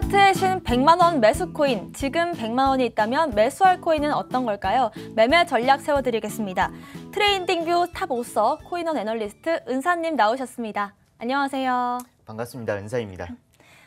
차트에 신 100만원 매수 코인, 지금 100만원이 있다면 매수할 코인은 어떤 걸까요? 매매 전략 세워드리겠습니다. 트레인딩뷰 탑 5서 코인원 애널리스트 은사님 나오셨습니다. 안녕하세요. 반갑습니다. 은사입니다.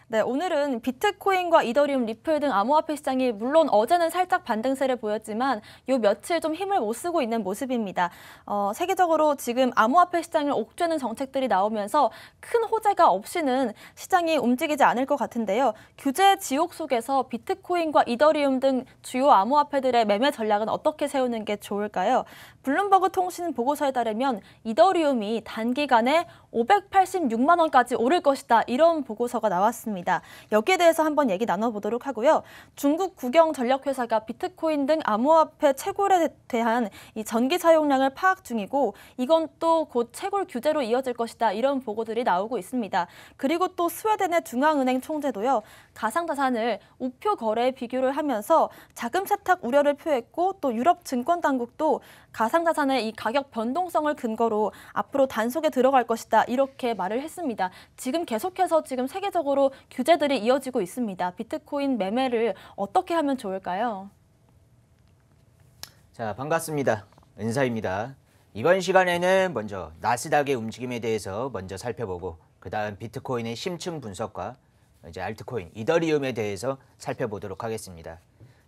네, 오늘은 비트코인과 이더리움, 리플 등 암호화폐 시장이 물론 어제는 살짝 반등세를 보였지만 요 며칠 좀 힘을 못 쓰고 있는 모습입니다. 어, 세계적으로 지금 암호화폐 시장을 옥죄는 정책들이 나오면서 큰 호재가 없이는 시장이 움직이지 않을 것 같은데요. 규제 지옥 속에서 비트코인과 이더리움 등 주요 암호화폐들의 매매 전략은 어떻게 세우는 게 좋을까요? 블룸버그 통신 보고서에 따르면 이더리움이 단기간에 586만 원까지 오를 것이다. 이런 보고서가 나왔습니다. 있습니다. 여기에 대해서 한번 얘기 나눠보도록 하고요. 중국 국영 전력회사가 비트코인 등 암호화폐 채굴에 대한 이 전기 사용량을 파악 중이고 이건 또 곧 채굴 규제로 이어질 것이다 이런 보고들이 나오고 있습니다. 그리고 또 스웨덴의 중앙은행 총재도요. 가상자산을 우표 거래에 비교를 하면서 자금 세탁 우려를 표했고 또 유럽 증권 당국도 가상자산의 이 가격 변동성을 근거로 앞으로 단속에 들어갈 것이다 이렇게 말을 했습니다. 지금 계속해서 지금 세계적으로 규제들이 이어지고 있습니다. 비트코인 매매를 어떻게 하면 좋을까요? 자 반갑습니다. 은사입니다. 이번 시간에는 먼저 나스닥의 움직임에 대해서 먼저 살펴보고 그다음 비트코인의 심층 분석과 이제 알트코인 이더리움에 대해서 살펴보도록 하겠습니다.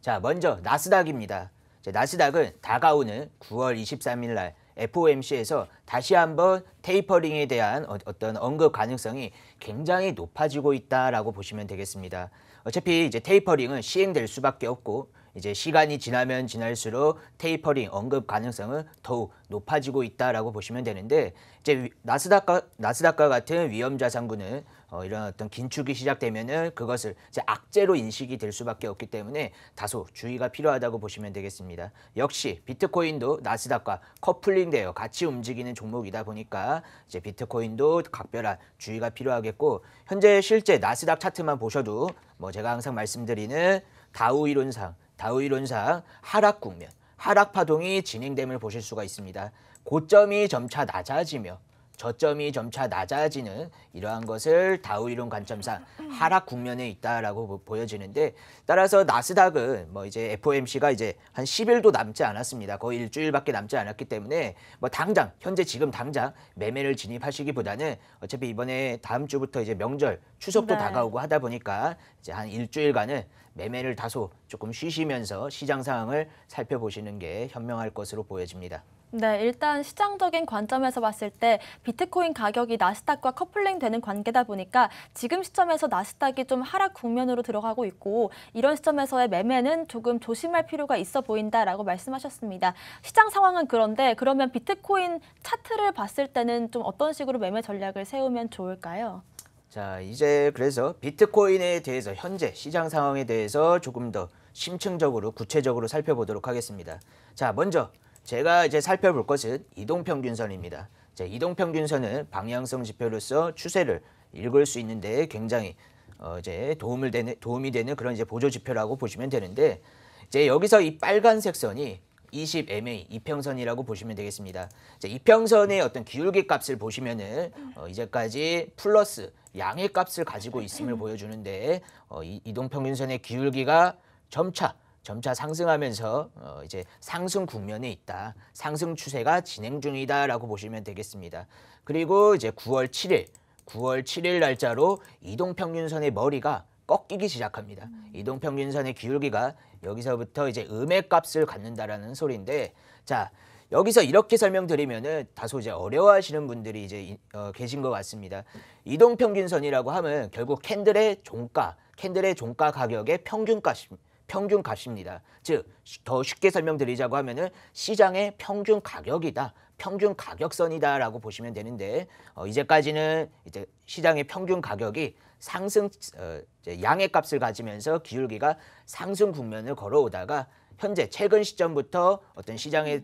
자, 먼저 나스닥입니다. 나스닥은 다가오는 9월 23일 날 FOMC에서 다시 한번 테이퍼링에 대한 어, 어떤 언급 가능성이 굉장히 높아지고 있다라고 보시면 되겠습니다. 어차피 이제 테이퍼링은 시행될 수밖에 없고 이제 시간이 지나면 지날수록 테이퍼링 언급 가능성은 더욱 높아지고 있다라고 보시면 되는데 이제 나스닥과 나스닥과 같은 위험 자산군은 어, 이런 어떤 긴축이 시작되면은 그것을 이제 악재로 인식이 될 수밖에 없기 때문에 다소 주의가 필요하다고 보시면 되겠습니다. 역시 비트코인도 나스닥과 커플링되어 같이 움직이는 종목이다 보니까 이제 비트코인도 각별한 주의가 필요하겠고 현재 실제 나스닥 차트만 보셔도 뭐 제가 항상 말씀드리는 다우 이론상 다우이론상 하락 국면, 하락 파동이 진행됨을 보실 수가 있습니다. 고점이 점차 낮아지며 저점이 점차 낮아지는 이러한 것을 다우 이론 관점상 하락 국면에 있다라고 보여지는데 따라서 나스닥은 뭐 이제 FOMC가 이제 한 10일도 남지 않았습니다. 거의 일주일밖에 남지 않았기 때문에 뭐 당장 현재 지금 당장 매매를 진입하시기보다는 어차피 이번에 다음 주부터 이제 명절 추석도 네. 다가오고 하다 보니까 이제 한 일주일간은 매매를 다소 조금 쉬시면서 시장 상황을 살펴보시는 게 현명할 것으로 보여집니다. 네, 일단 시장적인 관점에서 봤을 때 비트코인 가격이 나스닥과 커플링 되는 관계다 보니까 지금 시점에서 나스닥이 좀 하락 국면으로 들어가고 있고 이런 시점에서의 매매는 조금 조심할 필요가 있어 보인다라고 말씀하셨습니다. 시장 상황은 그런데 그러면 비트코인 차트를 봤을 때는 좀 어떤 식으로 매매 전략을 세우면 좋을까요? 자, 이제 그래서 비트코인에 대해서 현재 시장 상황에 대해서 조금 더 심층적으로 구체적으로 살펴보도록 하겠습니다. 자, 먼저 제가 이제 살펴볼 것은 이동평균선입니다. 자, 이동평균선은 방향성 지표로서 추세를 읽을 수 있는데 굉장히 어 이제 도움을 되는 도움이 되는 그런 이제 보조 지표라고 보시면 되는데 이제 여기서 이 빨간색 선이 20MA 이평선이라고 보시면 되겠습니다. 자, 이평선의 어떤 기울기 값을 보시면은 어, 이제까지 플러스 양의 값을 가지고 있음을 보여주는데 어, 이, 이동평균선의 기울기가 점차 점차 상승하면서 어 이제 상승 국면에 있다. 상승 추세가 진행 중이다라고 보시면 되겠습니다. 그리고 이제 9월 7일 9월 7일 날짜로 이동평균선의 머리가 꺾이기 시작합니다. 이동평균선의 기울기가 여기서부터 이제 음의값을 갖는다라는 소리인데 자 여기서 이렇게 설명드리면은 다소 이제 어려워하시는 분들이 이제 어, 계신 것 같습니다. 이동평균선이라고 하면 결국 캔들의 종가, 캔들의 종가 가격의 평균값입니다. 평균 값입니다. 즉 더 쉽게 설명드리자고 하면은 시장의 평균 가격이다. 평균 가격선이다라고 보시면 되는데 어, 이제까지는 이제 시장의 평균 가격이 상승 어, 양의 값을 가지면서 기울기가 상승 국면을 걸어오다가 현재 최근 시점부터 어떤 시장의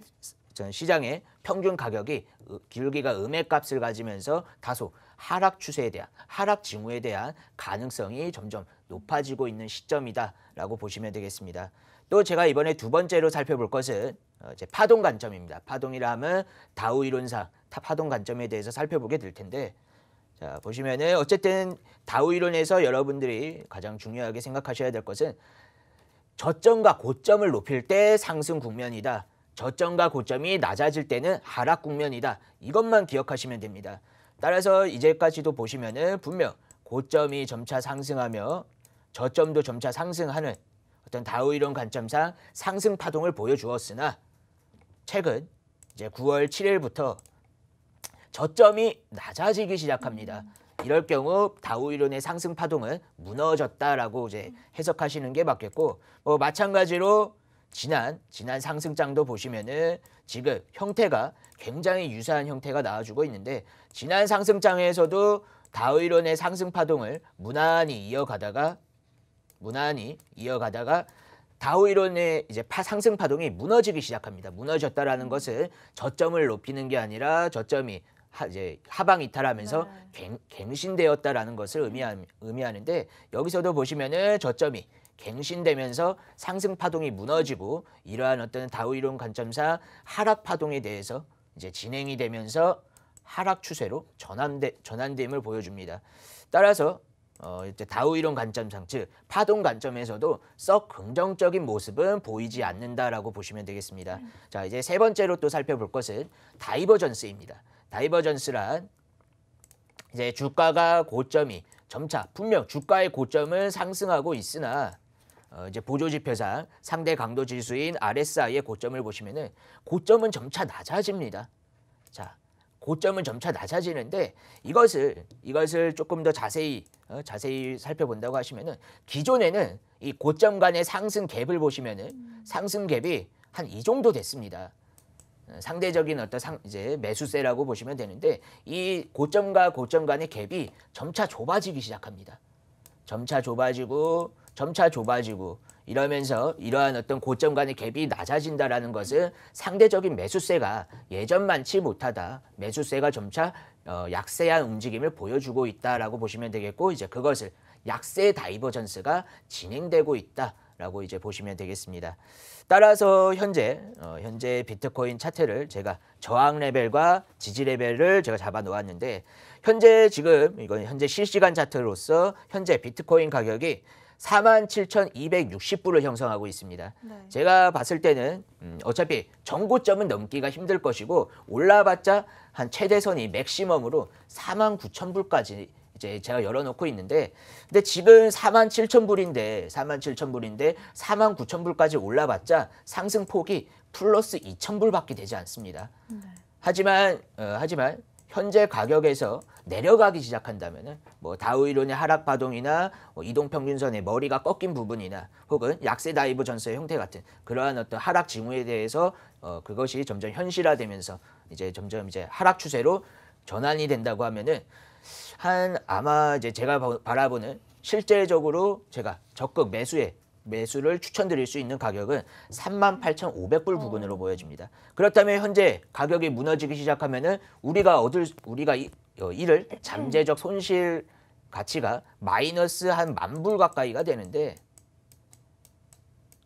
전 시장의 평균 가격이 기울기가 음의 값을 가지면서 다소 하락 추세에 대한 하락 징후에 대한 가능성이 점점 높아지고 있는 시점이다라고 보시면 되겠습니다. 또 제가 이번에 두 번째로 살펴볼 것은 이제 어, 파동 관점입니다. 파동이라 하면 다우 이론상 파동 관점에 대해서 살펴보게 될 텐데 자 보시면은 어쨌든 다우 이론에서 여러분들이 가장 중요하게 생각하셔야 될 것은 저점과 고점을 높일 때 상승 국면이다. 저점과 고점이 낮아질 때는 하락 국면이다. 이것만 기억하시면 됩니다. 따라서 이제까지도 보시면은 분명 고점이 점차 상승하며 저점도 점차 상승하는 어떤 다우 이론 관점상 상승 파동을 보여주었으나 최근 이제 9월 7일부터 저점이 낮아지기 시작합니다. 이럴 경우 다우 이론의 상승 파동은 무너졌다라고 이제 해석하시는 게 맞겠고 뭐 마찬가지로 지난 지난 상승장도 보시면은 지금 형태가 굉장히 유사한 형태가 나와주고 있는데 지난 상승장에서도 다우 이론의 상승 파동을 무난히 이어가다가 무난히 이어가다가 다우 이론의 이제 파, 상승 파동이 무너지기 시작합니다. 무너졌다라는 것은 저점을 높이는 게 아니라 저점이 하, 이제 하방 이탈하면서 네. 갱, 신되었다라는 것을 의미하, 의미하는데 여기서도 보시면은 저점이 갱신되면서 상승 파동이 무너지고 이러한 어떤 다우 이론 관점상 하락 파동에 대해서 이제 진행이 되면서 하락 추세로 전환되, 전환됨을 보여줍니다. 따라서 어, 이제 다우 이론 관점상 즉 파동 관점에서도 썩 긍정적인 모습은 보이지 않는다라고 보시면 되겠습니다. 음. 자 이제 세 번째로 또 살펴볼 것은 다이버전스입니다. 다이버전스란 이제 주가가 고점이 점차 분명 주가의 고점은 상승하고 있으나 어, 이제 보조 지표상 상대 강도 지수인 RSI의 고점을 보시면은 고점은 점차 낮아집니다. 자 고점은 점차 낮아지는데 이것을 이것을 조금 더 자세히 어, 자세히 살펴본다고 하시면은 기존에는 이 고점 간의 상승 갭을 보시면은 음. 상승 갭이 한 이 정도 됐습니다. 어, 상대적인 어떤 상, 이제 매수세라고 보시면 되는데 이 고점과 고점 간의 갭이 점차 좁아지기 시작합니다. 점차 좁아지고 점차 좁아지고 이러면서 이러한 어떤 고점 간의 갭이 낮아진다라는 것은 상대적인 매수세가 예전 많지 못하다. 매수세가 점차 어, 약세한 움직임을 보여주고 있다라고 보시면 되겠고 이제 그것을 약세 다이버전스가 진행되고 있다라고 이제 보시면 되겠습니다. 따라서 현재 어, 현재 비트코인 차트를 제가 저항 레벨과 지지 레벨을 제가 잡아 놓았는데 현재 지금 이건 현재 실시간 차트로서 현재 비트코인 가격이 47,260불을 형성하고 있습니다. 네. 제가 봤을 때는 음, 어차피 정고점은 넘기가 힘들 것이고 올라봤자 한 최대선이 맥시멈으로 4만 9천 불까지 이제 제가 열어놓고 있는데 근데 지금 4만 7천 불인데 4만 7천 불인데 4만 9천 불까지 올라봤자 상승폭이 플러스 2천 불밖에 되지 않습니다. 네. 하지만 어, 하지만 현재 가격에서 내려가기 시작한다면 뭐 다우이론의 하락 파동이나 뭐 이동평균선의 머리가 꺾인 부분이나 혹은 약세 다이브 전세 형태 같은 그러한 어떤 하락 징후에 대해서 어 그것이 점점 현실화되면서 이제 점점 이제 하락 추세로 전환이 된다고 하면은 한 아마 이제 제가 바라보는 실제적으로 제가 적극 매수에 매수를 추천드릴 수 있는 가격은 38,500불 어. 부근으로 보여집니다. 그렇다면 현재 가격이 무너지기 시작하면 우리가 얻을 우리가 이, 를 어, 네. 잠재적 손실 가치가 마이너스 한 만 불 가까이가 되는데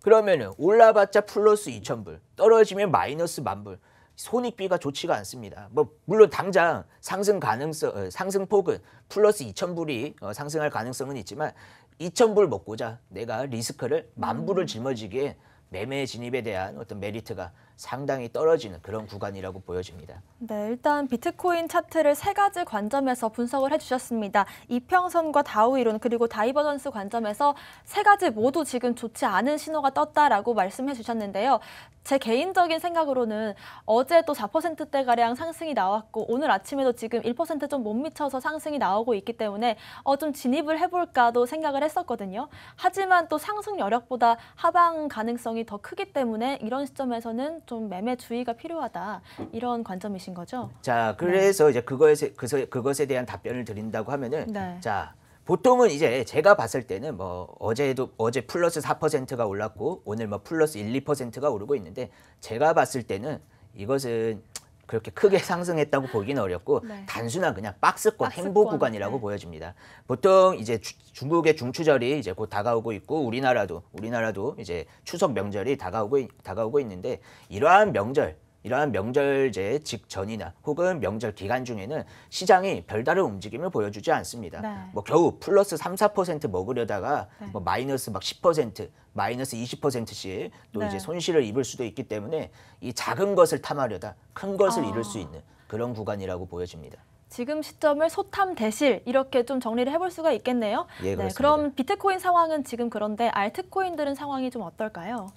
그러면 올라봤자 플러스 2,000불 떨어지면 마이너스 만 불. 손익비가 좋지가 않습니다. 뭐 물론 당장 상승 가능성 어, 상승폭은 플러스 2 0불이 어, 상승할 가능성은 있지만 2 0불 먹고자 내가 리스크를 만 불을 음. 짊어지기에 매매 진입에 대한 어떤 메리트가 상당히 떨어지는 그런 구간이라고 보여집니다. 네, 일단 비트코인 차트를 세 가지 관점에서 분석을 해주셨습니다. 이평선과 다우이론 그리고 다이버전스 관점에서 세 가지 모두 지금 좋지 않은 신호가 떴다라고 말씀해주셨는데요. 제 개인적인 생각으로는 어제 또 4%대가량 상승이 나왔고 오늘 아침에도 지금 1%좀 못 미쳐서 상승이 나오고 있기 때문에 어, 좀 진입을 해볼까도 생각을 했었거든요. 하지만 또 상승 여력보다 하방 가능성이 더 크기 때문에 이런 시점에서는 좀 매매 주의가 필요하다 이런 관점이신 거죠? 자, 네. 그래서 네. 이제 그것에 그것에 대한 답변을 드린다고 하면은 네. 자. 보통은 이제 제가 봤을 때는 뭐 어제도 어제 플러스 4%가 올랐고 오늘 뭐 플러스 1, 2%가 오르고 있는데 제가 봤을 때는 이것은 그렇게 크게 상승했다고 보기는 어렵고 네. 단순한 그냥 박스권, 박스권 행보 구간이라고 네. 보여집니다. 보통 이제 주, 중국의 중추절이 이제 곧 다가오고 있고 우리나라도 우리나라도 이제 추석 명절이 다가오고 다가오고 있는데 이러한 명절 이러한 명절제 직전이나 혹은 명절 기간 중에는 시장이 별다른 움직임을 보여주지 않습니다. 네. 뭐 겨우 플러스 3, 4% 먹으려다가 네. 뭐 마이너스 막 10%, 마이너스 20%씩 또 네. 이제 손실을 입을 수도 있기 때문에 이 작은 것을 탐하려다 큰 것을 아. 잃을 수 있는 그런 구간이라고 보여집니다. 지금 시점을 소탐 대실 이렇게 좀 정리를 해볼 수가 있겠네요. 예, 네, 그럼 비트코인 상황은 지금 그런데 알트코인들은 상황이 좀 어떨까요?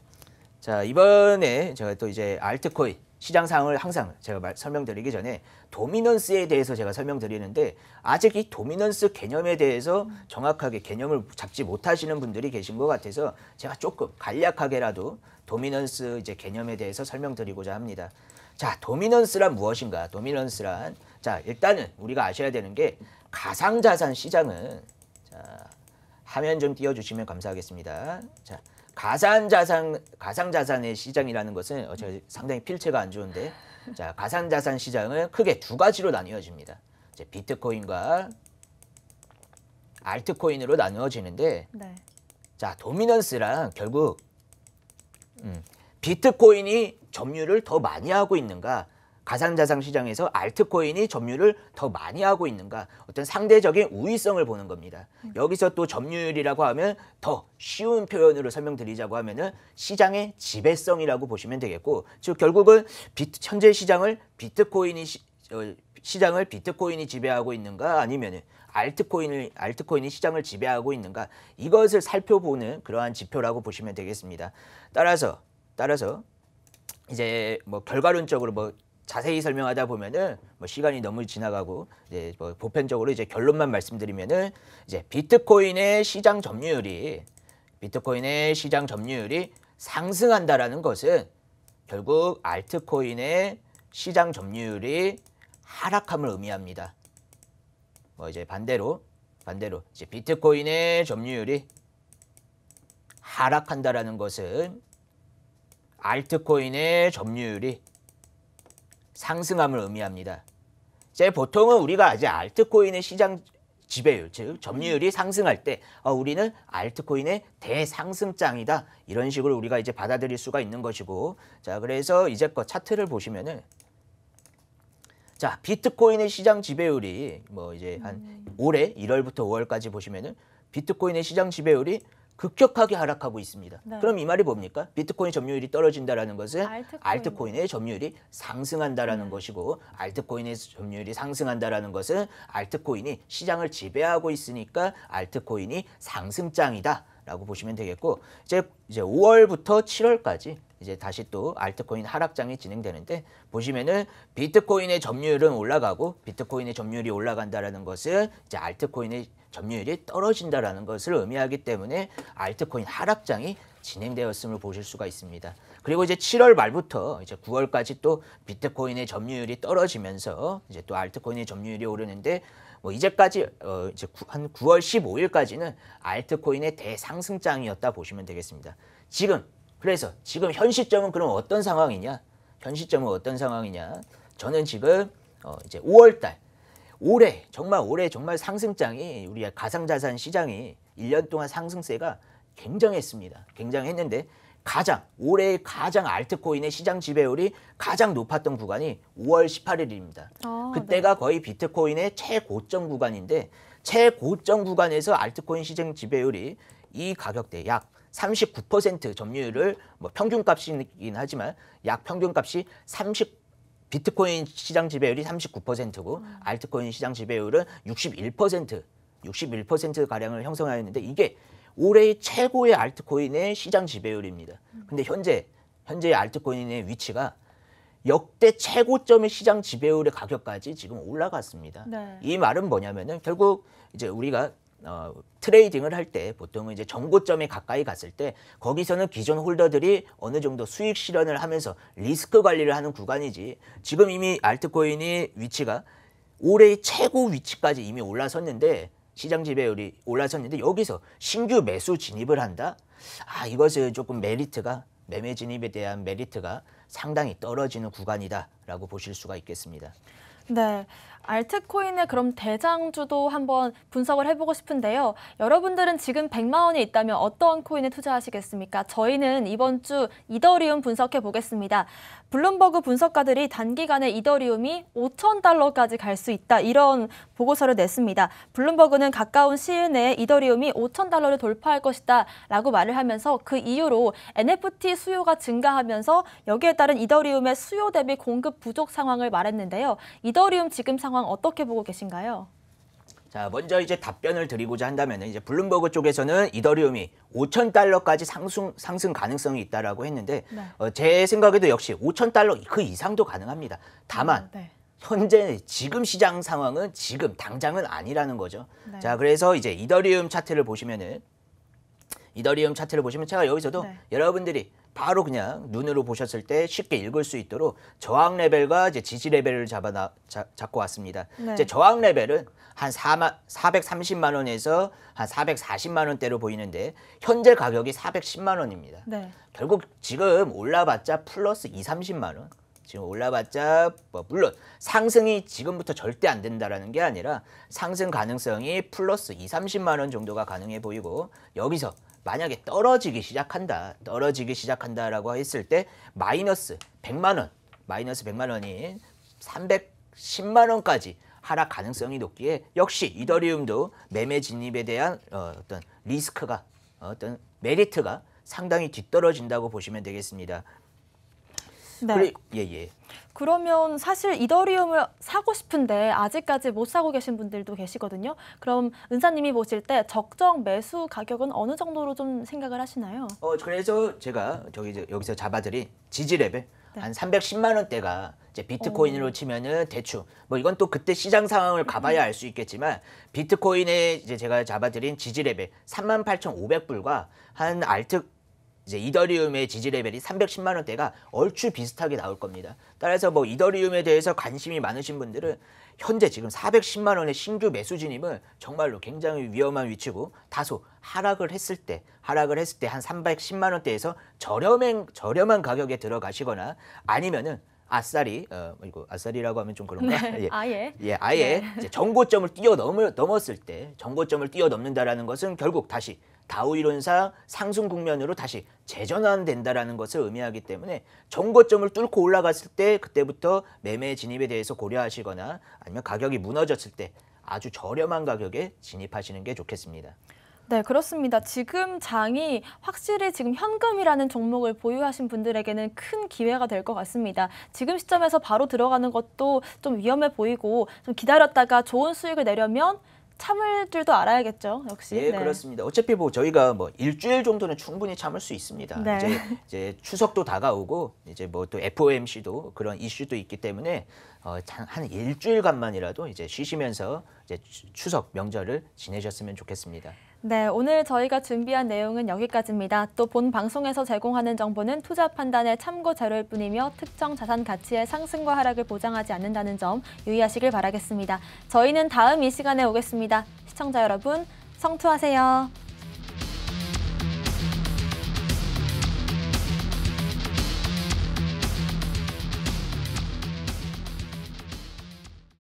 자 이번에 제가 또 이제 알트코인 시장 상황을 항상 제가 말, 설명드리기 전에 도미넌스에 대해서 제가 설명드리는데 아직 이 도미넌스 개념에 대해서 정확하게 개념을 잡지 못하시는 분들이 계신 것 같아서 제가 조금 간략하게라도 도미넌스 이제 개념에 대해서 설명드리고자 합니다. 자, 도미넌스란 무엇인가? 도미넌스란 자, 일단은 우리가 아셔야 되는 게 가상자산 시장은 자, 화면 좀 띄워주시면 감사하겠습니다. 자, 가산자산 가상자산의 시장이라는 것은 어, 제가 상당히 필체가 안 좋은데 자가산자산 시장은 크게 두 가지로 나뉘어집니다. 이제 비트코인과 알트코인으로 나누어지는데 네. 자 도미넌스랑 결국 음, 비트코인이 점유를 더 많이 하고 있는가 가상자산 시장에서 알트코인이 점유율을더 많이 하고 있는가 어떤 상대적인 우위성을 보는 겁니다. 음. 여기서 또 점유율이라고 하면 더 쉬운 표현으로 설명드리자고 하면은 시장의 지배성이라고 보시면 되겠고 즉 결국은 비트, 현재 시장을 비트코인이 시, 어, 시장을 비트코인이 지배하고 있는가 아니면 알트코인을 알트코인이 시장을 지배하고 있는가 이것을 살펴보는 그러한 지표라고 보시면 되겠습니다. 따라서 따라서 이제 뭐 결과론적으로 뭐 자세히 설명하다 보면은 뭐 시간이 너무 지나가고 이제 뭐 보편적으로 이제 결론만 말씀드리면은 이제 비트코인의 시장 점유율이 비트코인의 시장 점유율이 상승한다라는 것은 결국 알트코인의 시장 점유율이 하락함을 의미합니다. 뭐 이제 반대로 반대로 이제 비트코인의 점유율이 하락한다라는 것은 알트코인의 점유율이 상승함을 의미합니다. 제 보통은 우리가 아직 알트코인의 시장 지배율, 즉 점유율이 상승할 때 어, 우리는 알트코인의 대상승장이다. 이런 식으로 우리가 이제 받아들일 수가 있는 것이고 자 그래서 이제껏 차트를 보시면은 자 비트코인의 시장 지배율이 뭐 이제 한 음. 올해 1월부터 5월까지 보시면은 비트코인의 시장 지배율이 급격하게 하락하고 있습니다. 네. 그럼 이 말이 뭡니까? 비트코인 점유율이 떨어진다라는 것은 알트코인. 알트코인의 점유율이 상승한다라는 네. 것이고 알트코인의 점유율이 상승한다라는 것은 알트코인이 시장을 지배하고 있으니까 알트코인이 상승장이다. 라고 보시면 되겠고 이제 이제 5월부터 7월까지 이제 다시 또 알트코인 하락장이 진행되는데 보시면은 비트코인의 점유율은 올라가고 비트코인의 점유율이 올라간다라는 것은 이제 알트코인의 점유율이 떨어진다라는 것을 의미하기 때문에 알트코인 하락장이 진행되었음을 보실 수가 있습니다. 그리고 이제 7월 말부터 이제 9월까지 또 비트코인의 점유율이 떨어지면서 이제 또 알트코인의 점유율이 오르는데 뭐 이제까지 어 이제 한 9월 15일까지는 알트코인의 대상승장이었다 보시면 되겠습니다. 지금 그래서 지금 현 시점은 그럼 어떤 상황이냐? 현 시점은 어떤 상황이냐? 저는 지금 어 이제 5월달 올해 정말 올해 정말 상승장이 우리 가상자산 시장이 1년 동안 상승세가 굉장했습니다. 굉장했는데 가장 올해 가장 알트코인의 시장 지배율이 가장 높았던 구간이 5월 18일입니다. 아, 네. 그때가 네. 거의 비트코인의 최고점 구간인데 최고점 구간에서 알트코인 시장 지배율이 이 가격대 약 39% 점유율을 뭐 평균값이긴 하지만 약 평균값이 39 비트코인 시장 지배율이 39%고 음. 알트코인 시장 지배율은 61% 61% 가량을 형성하였는데 이게 올해의 최고의 알트코인의 시장 지배율입니다. 음. 근데 현재 현재의 알트코인의 위치가 역대 최고점의 시장 지배율의 가격까지 지금 올라갔습니다. 네. 이 말은 뭐냐면은 결국 이제 우리가 어, 트레이딩을 할 때 보통은 이제 정고점에 가까이 갔을 때 거기서는 기존 홀더들이 어느 정도 수익 실현을 하면서 리스크 관리를 하는 구간이지 지금 이미 알트코인이 위치가 올해 최고 위치까지 이미 올라섰는데 시장 지배율이 올라섰는데 여기서 신규 매수 진입을 한다? 아 이것은 조금 메리트가 매매 진입에 대한 메리트가 상당히 떨어지는 구간이다라고 보실 수가 있겠습니다. 네. 알트코인의 그럼 대장주도 한번 분석을 해보고 싶은데요. 여러분들은 지금 100만 원이 있다면 어떠한 코인에 투자하시겠습니까? 저희는 이번 주 이더리움 분석해 보겠습니다. 블룸버그 분석가들이 단기간에 이더리움이 5천 달러까지 갈 수 있다 이런 보고서를 냈습니다. 블룸버그는 가까운 시일 내에 이더리움이 5천 달러를 돌파할 것이다 라고 말을 하면서 그이후로 NFT 수요가 증가하면서 여기에 따른 이더리움의 수요 대비 공급 부족 상황을 말했는데요. 이더리움 지금 상황 상황 어떻게 보고 계신가요? 자, 먼저 이제 답변을 드리고자 한다면 이제 블룸버그 쪽에서는 이더리움이 5천 달러까지 상승 상승 가능성이 있다라고 했는데 네. 어, 제 생각에도 역시 5천 달러 그 이상도 가능합니다. 다만 네. 현재 지금 시장 상황은 지금 당장은 아니라는 거죠. 네. 자, 그래서 이제 이더리움 차트를 보시면은 이더리움 차트를 보시면 제가 여기서도 네. 여러분들이 바로 그냥 눈으로 보셨을 때 쉽게 읽을 수 있도록 저항 레벨과 이제 지지 레벨을 잡아 나, 자, 잡고 왔습니다. 네. 이제 저항 레벨은 한 4만, 430만 원에서 한 440만 원대로 보이는데 현재 가격이 410만 원입니다. 네. 결국 지금 올라봤자 플러스 2, 30만 원. 지금 올라봤자 뭐 물론 상승이 지금부터 절대 안 된다라는 게 아니라 상승 가능성이 플러스 2, 30만 원 정도가 가능해 보이고 여기서 만약에 떨어지기 시작한다 떨어지기 시작한다라고 했을 때 마이너스 100만 원 마이너스 100만 원이 310만 원까지 하락 가능성이 높기에 역시 이더리움도 매매 진입에 대한 어, 어떤 리스크가 어, 어떤 메리트가 상당히 뒤떨어진다고 보시면 되겠습니다. 네. 그 예, 예. 그러면 사실 이더리움을 사고 싶은데 아직까지 못 사고 계신 분들도 계시거든요. 그럼 은사님이 보실 때 적정 매수 가격은 어느 정도로 좀 생각을 하시나요? 어 그래서 제가 저기 여기서 자바들이 지지 레벨 네. 한 310만 원대가 이제 비트코인으로 오. 치면은 대충 뭐 이건 또 그때 시장 상황을 가봐야 알 수 있겠지만 비트코인에 이제 제가 잡아드린 지지 레벨 38,500불과 한 알트 이제 이더리움의 지지 레벨이 310만 원대가 얼추 비슷하게 나올 겁니다. 따라서 뭐 이더리움에 대해서 관심이 많으신 분들은 현재 지금 410만 원의 신규 매수 진입은 정말로 굉장히 위험한 위치고 다소 하락을 했을 때 하락을 했을 때 한 310만 원대에서 저렴한 저렴한 가격에 들어가시거나 아니면은 아싸리 어, 이거 아싸리라고 하면 좀 그런가? 네, 예. 아예 예, 아예 네. 정고점을 뛰어넘었을 때 정고점을 뛰어넘는다라는 것은 결국 다시 다우 이론상 상승 국면으로 다시 재전환된다라는 것을 의미하기 때문에 정고점을 뚫고 올라갔을 때 그때부터 매매 진입에 대해서 고려하시거나 아니면 가격이 무너졌을 때 아주 저렴한 가격에 진입하시는 게 좋겠습니다. 네, 그렇습니다. 지금 장이 확실히 지금 현금이라는 종목을 보유하신 분들에게는 큰 기회가 될 것 같습니다. 지금 시점에서 바로 들어가는 것도 좀 위험해 보이고 좀 기다렸다가 좋은 수익을 내려면 참을 줄도 알아야겠죠, 역시. 예, 네. 그렇습니다. 어차피 뭐 저희가 뭐 일주일 정도는 충분히 참을 수 있습니다. 네. 이제, 이제 추석도 다가오고 이제 뭐 또 FOMC도 그런 이슈도 있기 때문에 어, 한 일주일간만이라도 이제 쉬시면서 이제 추석 명절을 지내셨으면 좋겠습니다. 네, 오늘 저희가 준비한 내용은 여기까지입니다. 또 본 방송에서 제공하는 정보는 투자 판단의 참고 자료일 뿐이며 특정 자산 가치의 상승과 하락을 보장하지 않는다는 점 유의하시길 바라겠습니다. 저희는 다음 이 시간에 오겠습니다. 시청자 여러분, 성투하세요.